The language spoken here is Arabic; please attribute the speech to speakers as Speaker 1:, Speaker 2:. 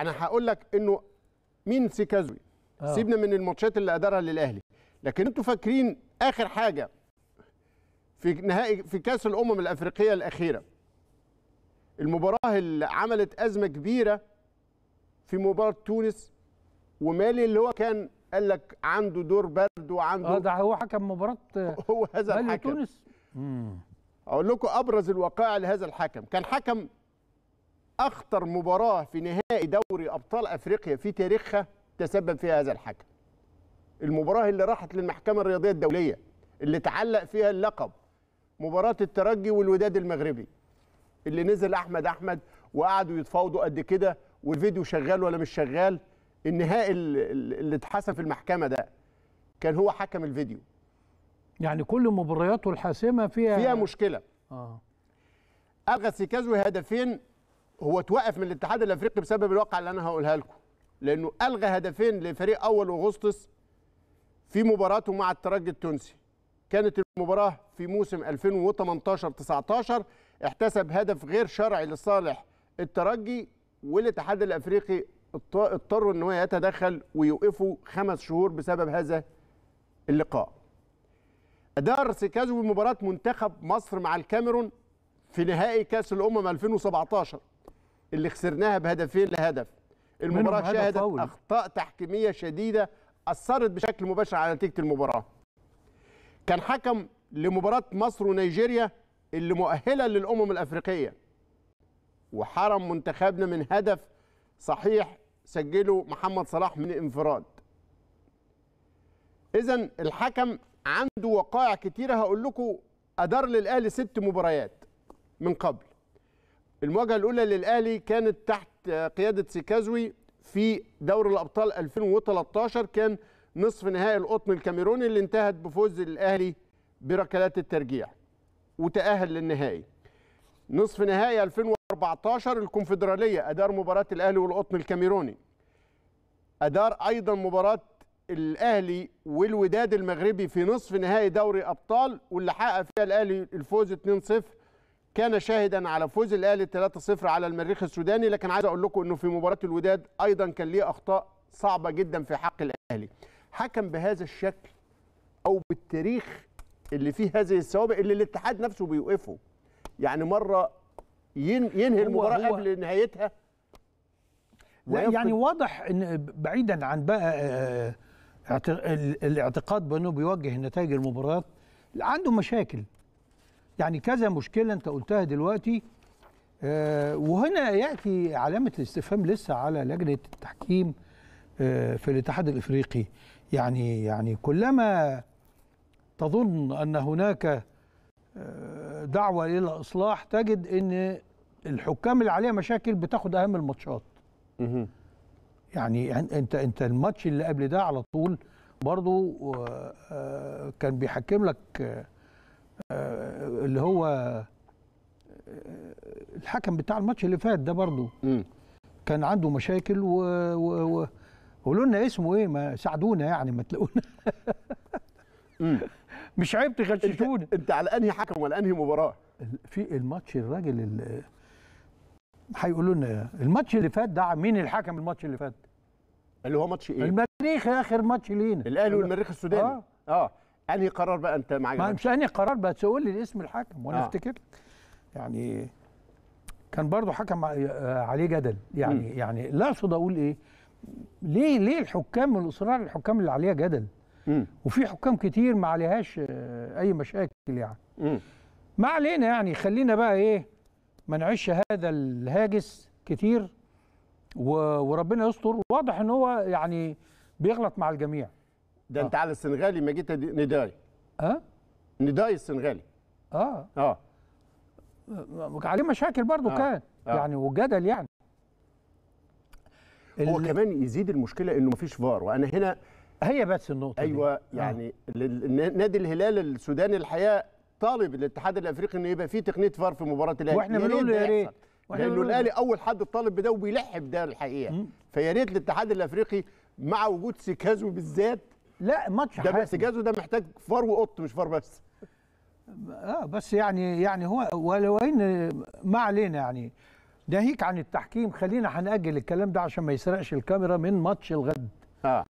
Speaker 1: انا يعني هقول لك انه مين سيكازوي آه. سيبنا من الماتشات اللي قدرها للاهلي لكن انتوا فاكرين اخر حاجه في نهائي في كاس الامم الافريقيه الاخيره المباراه اللي عملت ازمه كبيره في مباراه تونس ومالي اللي هو كان قال لك عنده دور برد وعنده اه ده هو حكم مباراه هو هذا الحكم تونس اقول لكم ابرز الوقائع لهذا الحكم كان حكم اخطر مباراه في نهائي دوري ابطال افريقيا في تاريخها تسبب فيها هذا الحكم المباراه اللي راحت للمحكمه الرياضيه الدوليه اللي تعلق فيها اللقب مباراه الترجي والوداد المغربي اللي نزل احمد احمد وقعدوا يتفاوضوا قد كده والفيديو شغال ولا مش شغال النهائي اللي اتحسن في المحكمه ده كان هو حكم الفيديو يعني
Speaker 2: كل مبارياته الحاسمه فيها فيها مشكله
Speaker 1: اه الغى سيكازو هدفين هو اتوقف من الاتحاد الافريقي بسبب الواقعه اللي انا هقولها لكم لانه الغى هدفين لفريق اول اغسطس في مباراته مع الترجي التونسي كانت المباراه في موسم 2018 19 احتسب هدف غير شرعي لصالح الترجي والاتحاد الافريقي اضطروا ان هو يتدخل ويوقفوا خمس شهور بسبب هذا اللقاء ادار سيكازو بمباراه منتخب مصر مع الكاميرون في نهائي كاس الامم 2017 اللي خسرناها بهدفين لهدف المباراه شهدت اخطاء تحكيميه شديده اثرت بشكل مباشر على نتيجه المباراه كان حكم لمباراه مصر ونيجيريا اللي مؤهله للامم الافريقيه وحرم منتخبنا من هدف صحيح سجله محمد صلاح من انفراد اذا الحكم عنده وقائع كتيره هقول لكم ادار للاهلي ست مباريات من قبل المواجهه الاولى للاهلي كانت تحت قياده سيكازوي في دوري الابطال 2013 كان نصف نهائي القطن الكاميروني اللي انتهت بفوز الاهلي بركلات الترجيع وتاهل للنهائي نصف نهائي 2014 الكونفدراليه ادار مباراه الاهلي والقطن الكاميروني ادار ايضا مباراه الاهلي والوداد المغربي في نصف نهائي دوري ابطال واللي حقق فيها الاهلي الفوز 2-0 كان شاهدا على فوز الاهلي 3-0 على المريخ السوداني لكن عايز اقول لكم انه في مباراه الوداد ايضا كان ليه اخطاء صعبه جدا في حق الاهلي حكم بهذا الشكل او بالتاريخ اللي فيه هذه السوابق اللي الاتحاد نفسه بيوقفه يعني مره ينهي المباراه قبل نهايتها
Speaker 2: يعني واضح ان بعيدا عن بقى آه، الاعتقاد بانه بيوجه نتائج المباريات عنده مشاكل يعني كذا مشكله انت قلتها دلوقتي آه، وهنا ياتي علامه الاستفهام لسه على لجنه التحكيم آه، في الاتحاد الافريقي يعني يعني كلما تظن ان هناك آه، دعوه الى اصلاح تجد ان الحكام اللي عليها مشاكل بتاخد اهم الماتشات يعني انت انت الماتش اللي قبل ده على طول برضو كان بيحكم لك آه، اللي هو آه، آه، الحكم بتاع الماتش اللي فات ده برضه كان عنده مشاكل و, و... و... قولوا لنا اسمه ايه ما ساعدونا يعني ما تلاقونا
Speaker 1: مش عيب تغششونا انت, انت على انهي حكم ولا انهي مباراه
Speaker 2: في الماتش الراجل اللي هيقولوا لنا الماتش اللي فات ده مين الحكم الماتش اللي فات اللي هو ماتش ايه المريخ اخر ماتش لينا الاهلي والمريخ السوداني
Speaker 1: اه, آه. انهي قرار بقى انت معاك ما مش
Speaker 2: انهي قرار بقى تقول لي اسم الحكم وانا آه. افتكر يعني كان برضه حكم آه، عليه جدل يعني م. يعني لا اقصد اقول ايه ليه ليه الحكام الاصرار الحكام اللي عليها جدل م. وفي حكام كتير ما عليهاش آه، اي مشاكل يعني م. ما علينا يعني خلينا بقى ايه ما نعيش هذا الهاجس كتير
Speaker 1: وربنا يستر واضح ان هو يعني بيغلط مع الجميع ده انت آه. على السنغالي ما جيت نداي اه نداي السنغالي اه اه
Speaker 2: عليه مشاكل برضه آه. كان آه. يعني
Speaker 1: وجدل يعني هو كمان يزيد المشكله انه مفيش فار وانا هنا هي بس النقطه ايوه دي. آه. يعني آه. نادي الهلال السوداني الحقيقه طالب الاتحاد الافريقي انه يبقى فيه تقنيه فار في مباراه الاهلي واحنا بنقول يا ريت لانه الاهلي اول حد طالب بده وبيلح بده الحقيقه فيا ريت الاتحاد الافريقي مع وجود سيكازو بالذات لا ماتش ده ارتكازه ده محتاج فار وقط مش فار بس اه بس يعني يعني هو
Speaker 2: ولو ان ما علينا يعني ناهيك عن التحكيم خلينا هنأجل الكلام ده عشان ما يسرقش الكاميرا من ماتش الغد اه